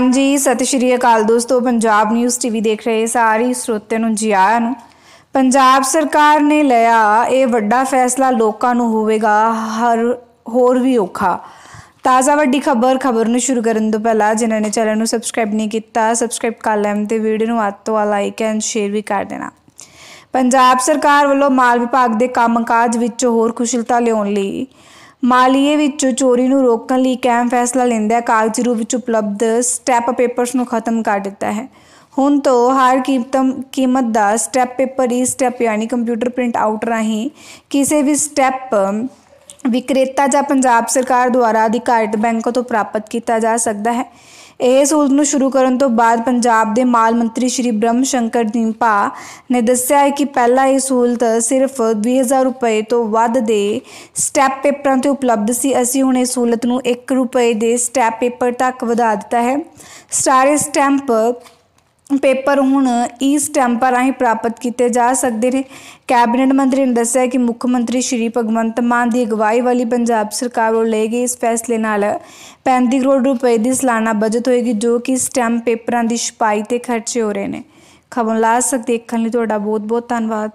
ਹਾਂਜੀ ਸਤਿ ਸ਼੍ਰੀ ਅਕਾਲ ਦੋਸਤੋ ਪੰਜਾਬ ਨਿਊਜ਼ ਟੀਵੀ ਦੇਖ ਰਹੇ ਸਾਰੇ ਸਰੋਤਿਆਂ ਨੂੰ ਜੀ ਆਇਆਂ ਨੂੰ ਪੰਜਾਬ ਸਰਕਾਰ ਨੇ ਲਿਆ ਇਹ ਵੱਡਾ ਫੈਸਲਾ ਲੋਕਾਂ ਨੂੰ ਹੋਵੇਗਾ ਹਰ ਹੋਰ ਵੀ ਔਖਾ ਤਾਜ਼ਾ ਵੱਡੀ ਖਬਰ ਖਬਰ ਨੂੰ ਸ਼ੁਰੂ ਕਰਨ ਤੋਂ ਪਹਿਲਾਂ ਜਿਨ੍ਹਾਂ ਨੇ ਚੈਨਲ ਨੂੰ ਸਬਸਕ੍ਰਾਈਬ ਨਹੀਂ ਕੀਤਾ ਸਬਸਕ੍ਰਾਈਬ ਕਰ ਲੈਣ ਤੇ ਵੀਡੀਓ ਨੂੰ ਅੱਤੋਂ ਆ ਲਾਈਕ ਐਂਡ ਸ਼ੇਅਰ ਵੀ ਕਰ ਦੇਣਾ ਪੰਜਾਬ ਸਰਕਾਰ ਵੱਲੋਂ ਮਾਲ ਵਿਭਾਗ ਦੇ ਕੰਮਕਾਜ ਵਿੱਚ ਹੋਰ ਖੁਸ਼ਲਤਾ ਲਿਆਉਣ ਲਈ ਮਾਲੀਏ ਵਿੱਚੋਂ ਚੋਰੀ ਨੂੰ ਰੋਕਣ ਲਈ ਕੈਮ ਫੈਸਲਾ ਲੈਂਦਾ ਹੈ ਕਾਗਜ਼ੀ ਰੂਪ ਵਿੱਚ ਉਪਲਬਧ ਸਟੈਪ ਪੇਪਰਸ ਨੂੰ ਖਤਮ ਕਰ ਦਿੱਤਾ ਹੈ ਹੁਣ ਤੋਂ ਹਰ ਕੀਮਤਮ ਕੀਮਤ ਦਾ ਸਟੈਪ ਪੇਪਰ ਹੀ ਸਟੈਪ ਯਾਨੀ ਕੰਪਿਊਟਰ ਪ੍ਰਿੰਟ ਆਊਟ ਰਾਹੀਂ ਕਿਸੇ ਵੀ ਸਟੈਪ ਵਿਕਰੇਤਾ ਜਾਂ ਪੰਜਾਬ ਸਰਕਾਰ ਦੁਆਰਾ ਅਧਿਕਾਰਿਤ ਬੈਂਕਾਂ ਤੋਂ ਪ੍ਰਾਪਤ ਕੀਤਾ ਜਾ ਸਕਦਾ ਹੈ ਇਹ ਸਹੂਲਤ ਨੂੰ ਸ਼ੁਰੂ ਕਰਨ ਤੋਂ ਬਾਅਦ ਪੰਜਾਬ ਦੇ ਮਾਲ ਮੰਤਰੀ ਸ਼੍ਰੀ ਬ੍ਰਹਮ ਸ਼ੰਕਰ ਦੀਪਾ ਨੇ ਦੱਸਿਆ ਹੈ ਕਿ ਪਹਿਲਾਂ ਇਹ ਸਹੂਲਤ ਸਿਰਫ 2000 ਰੁਪਏ ਤੋਂ ਵੱਧ ਦੇ ਸਟੈਪ ਪੇਪਰਾਂ ਤੇ ਉਪਲਬਧ ਸੀ ਅਸੀਂ ਹੁਣ ਇਹ ਸਹੂਲਤ ਨੂੰ 1 ਰੁਪਏ ਦੇ ਸਟੈਪ ਪੇਪਰ ਤੱਕ ਵਧਾ ਦਿੱਤਾ ਹੈ ਸਾਰੇ ਸਟੈਂਪ ਪੇਪਰ ਹੁਣ ਈ ਸਟੈਂਪਰ ਰਾਹੀਂ ਪ੍ਰਾਪਤ ਕੀਤੇ ਜਾ ਸਕਦੇ ਨੇ ਕੈਬਨਿਟ ਮੰਤਰੀ ਨੇ ਦੱਸਿਆ ਕਿ ਮੁੱਖ ਮੰਤਰੀ ਸ਼੍ਰੀ ਭਗਵੰਤ ਮਾਨ ਦੀ ਅਗਵਾਈ ਵਾਲੀ ਪੰਜਾਬ ਸਰਕਾਰ ਵੱਲੋਂ ਲਏ ਗਏ ਇਸ ਫੈਸਲੇ ਨਾਲ 35 ਕਰੋੜ ਰੁਪਏ ਦੀ ਸਾਲਾਨਾ ਬਜਟ ਹੋਏਗੀ ਜੋ ਕਿ ਸਟੈਂਪ ਪੇਪਰਾਂ ਦੀ ਛਪਾਈ ਤੇ ਖਰਚੇ ਹੋ ਰਹੇ ਨੇ ਖਬਰ ਲਾ ਸਕਦੇ ਦੇਖਣ ਲਈ ਤੁਹਾਡਾ ਬਹੁਤ ਬਹੁਤ ਧੰਨਵਾਦ